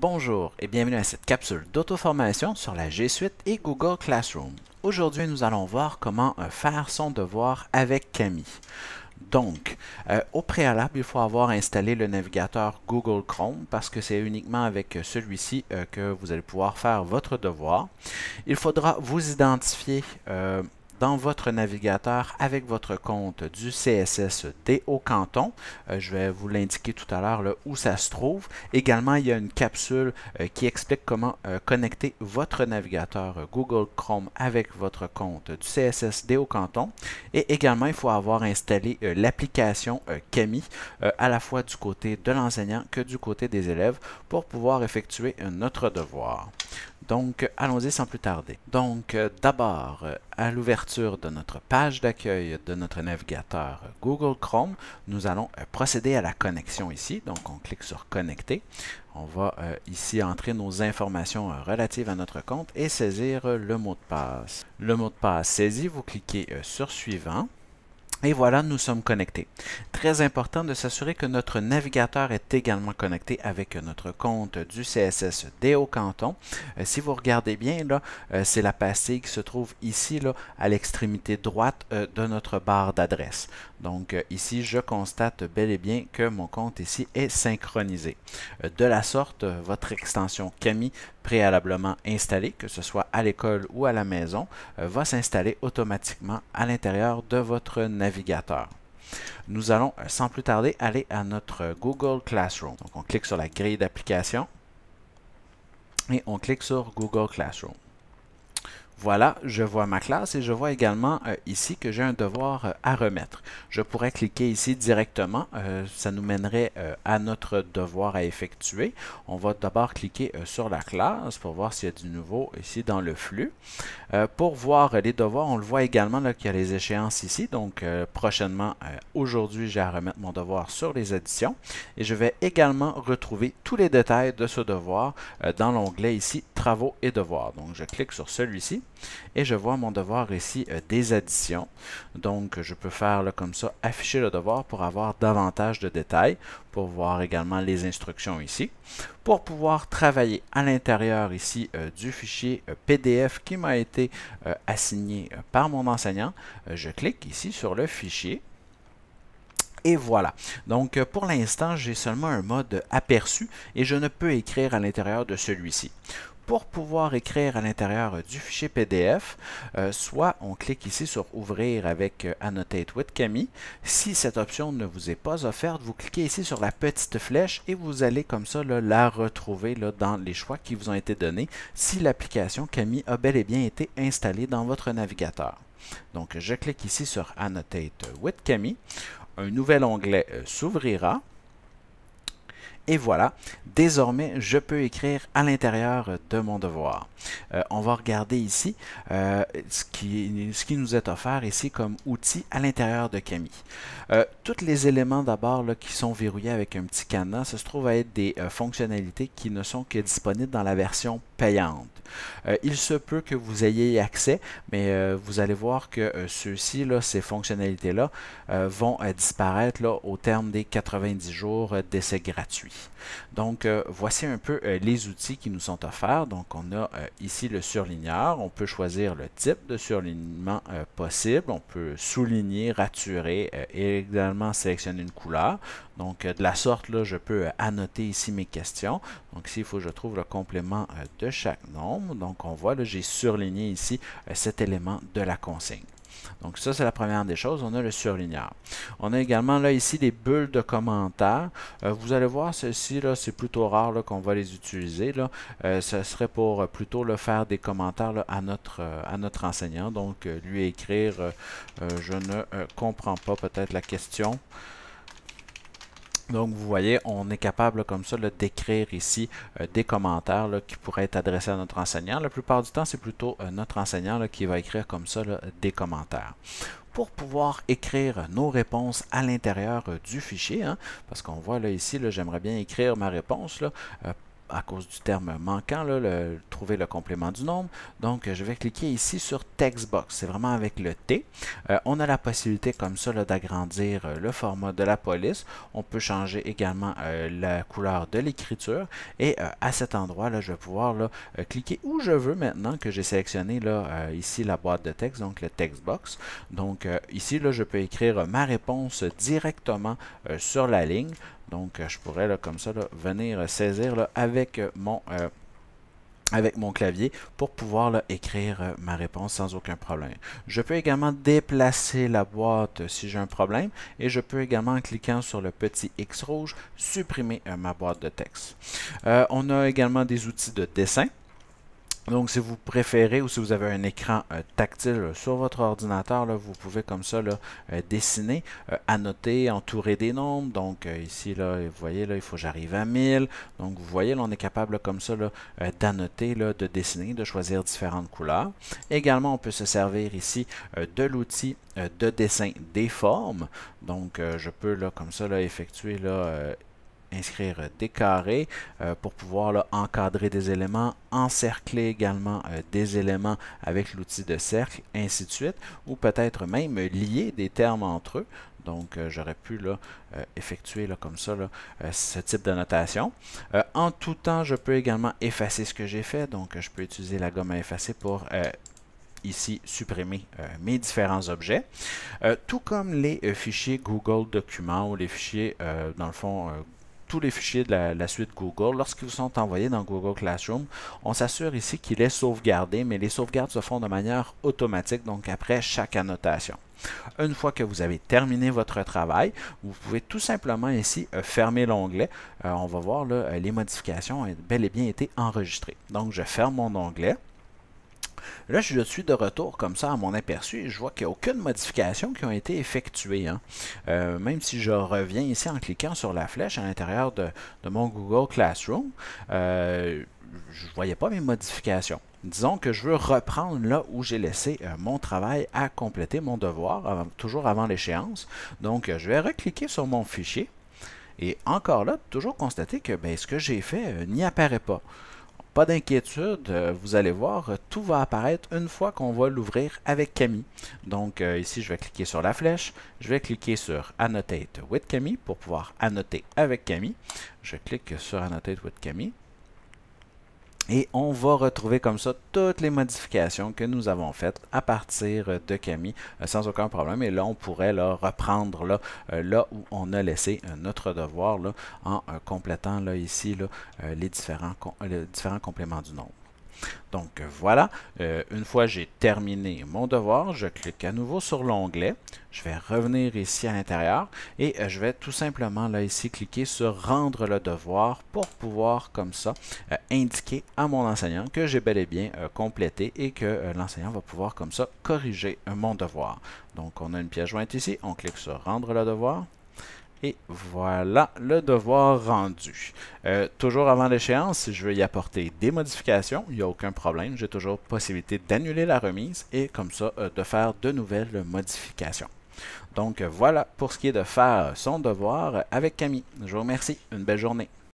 Bonjour et bienvenue à cette capsule d'auto-formation sur la G Suite et Google Classroom. Aujourd'hui, nous allons voir comment euh, faire son devoir avec Camille. Donc, euh, au préalable, il faut avoir installé le navigateur Google Chrome parce que c'est uniquement avec euh, celui-ci que vous allez pouvoir faire votre devoir. Il faudra vous identifier dans votre navigateur avec votre compte du cssd au canton. Euh, je vais vous l'indiquer tout à l'heure où ça se trouve. Également, il y a une capsule euh, qui explique comment euh, connecter votre navigateur Google Chrome avec votre compte du CSSD au canton. Et également, il faut avoir installé l'application Camille à la fois du côté de l'enseignant que du côté des élèves pour pouvoir effectuer notre devoir. Donc, allons-y sans plus tarder. Donc, euh, d'abord, euh, à l'ouverture de notre page d'accueil de notre navigateur Google Chrome, nous allons euh, procéder à la connexion ici. Donc, on clique sur « Connecter ». On va ici entrer nos informations relatives à notre compte et saisir le mot de passe. Le mot de passe saisi, vous cliquez sur « Suivant ». Et voilà, nous sommes connectés. Très important de s'assurer que notre navigateur est également connecté avec notre compte du CSS des Hauts-Cantons. Euh, si vous regardez bien, là, euh, c'est la pastille qui se trouve ici, là, à l'extrémité droite euh, de notre barre d'adresse. Donc ici, je constate bel et bien que mon compte ici est synchronisé. de la sorte, votre extension Camille préalablement installé, que ce soit à l'école ou à la maison, euh, va s'installer automatiquement à l'intérieur de votre navigateur. Nous allons euh, sans plus tarder aller à notre euh, Google Classroom. Donc on clique sur la grille d'application et on clique sur Google Classroom. Voilà, je vois ma classe et je vois également euh, ici que j'ai un devoir euh, à remettre. Je pourrais cliquer ici directement, euh, ça nous mènerait à notre devoir à effectuer. On va d'abord cliquer sur la classe pour voir s'il y a du nouveau ici dans le flux. pour voir les devoirs, on le voit également qu'il y a les échéances ici, donc prochainement, aujourd'hui, j'ai à remettre mon devoir sur les additions et je vais également retrouver tous les détails de ce devoir dans l'onglet ici « Travaux et devoirs ». Donc, je clique sur celui-ci et je vois mon devoir ici euh, des additions. Donc, je peux faire comme ça, afficher le devoir pour avoir davantage de détails, pour voir également les instructions ici. Pour pouvoir travailler à l'intérieur ici euh, du fichier euh, PDF qui m'a été assigné par mon enseignant, je clique ici sur le fichier et voilà. Donc, pour l'instant, j'ai seulement un mode aperçu et je ne peux écrire à l'intérieur de celui-ci pour pouvoir écrire à l'intérieur euh, du fichier PDF. Euh, soit on clique ici sur Ouvrir avec euh, Annotate with Camille. Si cette option ne vous est pas offerte, vous cliquez ici sur la petite flèche et vous allez comme ça la retrouver dans les choix qui vous ont été donnés si l'application Camille a bel et bien été installée dans votre navigateur. Donc je clique ici sur Annotate with Camille. Un nouvel onglet s'ouvrira. Et voilà, désormais, je peux écrire à l'intérieur de mon devoir. Euh, on va regarder ici euh, ce, qui, nous est offert ici comme outil à l'intérieur de Camille. Euh, tous les éléments d'abord qui sont verrouillés avec un petit cadenas, ça se trouve à être des euh, fonctionnalités qui ne sont que disponibles dans la version payante. il se peut que vous ayez accès, mais vous allez voir que ceux-ci, ces fonctionnalités-là, vont disparaître au terme des 90 jours d'essai gratuit. Donc, euh, voici un peu euh, les outils qui nous sont offerts. Donc, on a euh, ici le surligneur. On peut choisir le type de surlignement possible. On peut souligner, raturer et également sélectionner une couleur. Donc, de la sorte, là, je peux annoter ici mes questions. Donc, ici, il faut que je trouve le complément de chaque nombre. Donc, on voit, là, j'ai surligné ici cet élément de la consigne. Donc ça, c'est la première des choses. On a le surligneur. On a également là ici des bulles de commentaires. Euh, vous allez voir, ceci là, c'est plutôt rare qu'on va les utiliser. ce euh, serait pour euh, plutôt le faire des commentaires à notre enseignant. Donc lui écrire je ne comprends pas peut-être la question. Donc, vous voyez, on est capable comme ça d'écrire ici euh, des commentaires qui pourraient être adressés à notre enseignant. La plupart du temps, c'est plutôt euh, notre enseignant qui va écrire comme ça des commentaires pour pouvoir écrire nos réponses à l'intérieur euh, du fichier. Hein, parce qu'on voit là ici, j'aimerais bien écrire ma réponse à cause du terme manquant, trouver le complément du nombre. Donc, je vais cliquer ici sur Textbox. C'est vraiment avec le T. Euh, on a la possibilité comme ça d'agrandir euh, le format de la police. On peut changer également euh, la couleur de l'écriture. Et à cet endroit, là, je vais pouvoir cliquer où je veux maintenant que j'ai sélectionné ici la boîte de texte, donc le Textbox. Donc, ici, je peux écrire ma réponse directement sur la ligne. Donc, euh, je pourrais comme ça venir euh, saisir là, avec euh, mon avec mon clavier pour pouvoir écrire ma réponse sans aucun problème. Je peux également déplacer la boîte si j'ai un problème et je peux également en cliquant sur le petit X rouge supprimer ma boîte de texte. on a également des outils de dessin. Donc, si vous préférez ou si vous avez un écran euh, tactile euh, sur votre ordinateur, vous pouvez comme ça euh, dessiner, annoter, entourer des nombres. Donc, ici, vous voyez, là, il faut que j'arrive à 1000. Donc, vous voyez, on est capable comme ça d'annoter, de dessiner, de choisir différentes couleurs. Également, on peut se servir ici de l'outil de dessin des formes. Donc, je peux comme ça effectuer là, inscrire des carrés euh, pour pouvoir encadrer des éléments, encercler également euh, des éléments avec l'outil de cercle, ainsi de suite, ou peut-être même lier des termes entre eux. Donc, euh, j'aurais pu effectuer comme ça ce type de notation. en tout temps, je peux également effacer ce que j'ai fait. Donc, je peux utiliser la gomme à effacer pour ici supprimer mes différents objets, tout comme les fichiers Google Documents ou les fichiers, dans le fond, tous les fichiers de la, suite Google. Lorsqu'ils sont envoyés dans Google Classroom, on s'assure ici qu'il est sauvegardé, mais les sauvegardes se font de manière automatique, donc après chaque annotation. Une fois que vous avez terminé votre travail, vous pouvez tout simplement ici euh, fermer l'onglet. Euh, on va voir euh, les modifications ont bel et bien été enregistrées. Donc, je ferme mon onglet. Là, je suis de retour comme ça à mon aperçu et je vois qu'il n'y a aucune modification qui a été effectuée. Hein. Euh, même si je reviens ici en cliquant sur la flèche à l'intérieur de, mon Google Classroom, euh, je ne voyais pas mes modifications. Disons que je veux reprendre là où j'ai laissé euh, mon travail à compléter, mon devoir, toujours avant l'échéance. Donc, je vais recliquer sur mon fichier. Et encore là, toujours constater que ben, ce que j'ai fait n'y apparaît pas. Pas d'inquiétude, euh, vous allez voir, euh, tout va apparaître une fois qu'on va l'ouvrir avec Camille. Donc euh, ici, je vais cliquer sur la flèche, je vais cliquer sur Annotate with Camille pour pouvoir annoter avec Camille. Je clique sur Annotate with Camille. Et on va retrouver comme ça toutes les modifications que nous avons faites à partir de Camille euh, sans aucun problème. Et là, on pourrait reprendre là, euh, là où on a laissé euh, notre devoir en complétant là, ici là, les, différents, les différents compléments du nombre. Donc euh, voilà, euh, une fois j'ai terminé mon devoir, je clique à nouveau sur l'onglet. Je vais revenir ici à l'intérieur et euh, je vais tout simplement là ici cliquer sur rendre le devoir pour pouvoir comme ça indiquer à mon enseignant que j'ai bel et bien complété et que l'enseignant va pouvoir comme ça corriger mon devoir. Donc on a une pièce jointe ici, on clique sur rendre le devoir. Et voilà le devoir rendu. Euh, toujours avant l'échéance, si je veux y apporter des modifications, il n'y a aucun problème. J'ai toujours possibilité d'annuler la remise et comme ça euh, de faire de nouvelles modifications. Donc voilà pour ce qui est de faire son devoir avec Camille. Je vous remercie. Une belle journée.